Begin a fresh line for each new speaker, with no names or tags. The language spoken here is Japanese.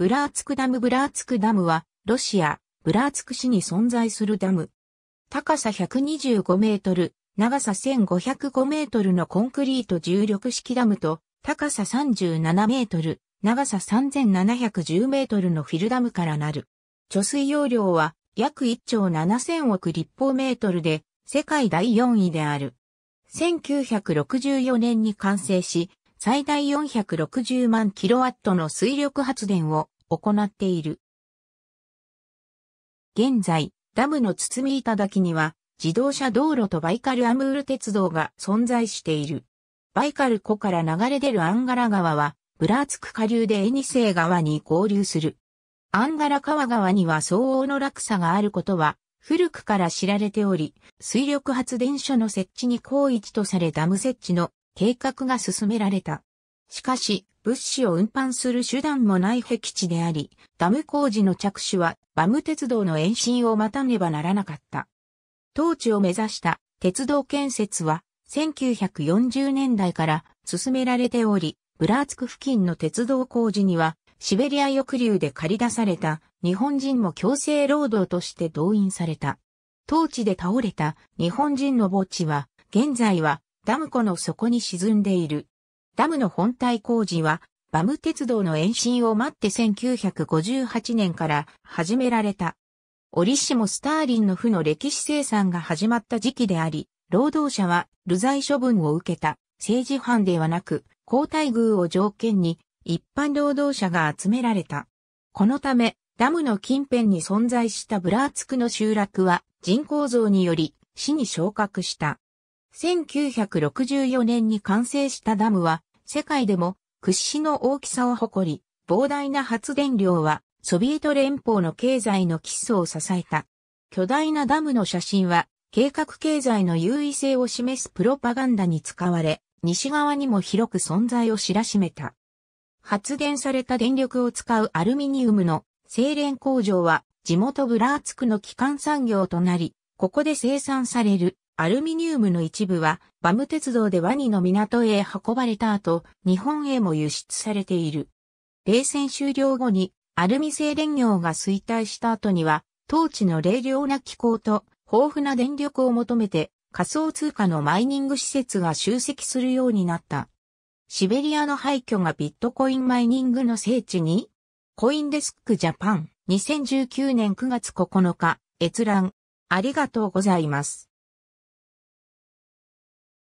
ブラーツクダムブラーツクダムは、ロシア、ブラーツク市に存在するダム。高さ125メートル、長さ1505メートルのコンクリート重力式ダムと、高さ37メートル、長さ3710メートルのフィルダムからなる。貯水容量は約1兆7000億立方メートルで、世界第4位である。1964年に完成し、最大460万キロワットの水力発電を行っている。現在、ダムの包み頂には、自動車道路とバイカルアムール鉄道が存在している。バイカル湖から流れ出るアンガラ川は、ブラーツク下流でエニセイ川に合流する。アンガラ川川には相応の落差があることは、古くから知られており、水力発電所の設置に好置とされダム設置の計画が進められた。しかし、物資を運搬する手段もない壁地であり、ダム工事の着手はバム鉄道の延伸を待たねばならなかった。当地を目指した鉄道建設は1940年代から進められており、ブラーツク付近の鉄道工事にはシベリア抑留で借り出された日本人も強制労働として動員された。当地で倒れた日本人の墓地は現在はダム湖の底に沈んでいる。ダムの本体工事は、バム鉄道の延伸を待って1958年から始められた。折しもスターリンの負の歴史生産が始まった時期であり、労働者は流罪処分を受けた政治犯ではなく、交代遇を条件に一般労働者が集められた。このため、ダムの近辺に存在したブラーツクの集落は人口増により死に昇格した。1964年に完成したダムは世界でも屈指の大きさを誇り、膨大な発電量はソビエト連邦の経済の基礎を支えた。巨大なダムの写真は計画経済の優位性を示すプロパガンダに使われ、西側にも広く存在を知らしめた。発電された電力を使うアルミニウムの精錬工場は地元ブラーツクの基幹産業となり、ここで生産されるアルミニウムの一部は、バム鉄道でワニの港へ運ばれた後、日本へも輸出されている。冷戦終了後に、アルミ製電業が衰退した後には、当地の冷涼な気候と豊富な電力を求めて、仮想通貨のマイニング施設が集積するようになった。シベリアの廃墟がビットコインマイニングの聖地にコインデスクジャパン2019年9月9日閲覧ありがとうございます。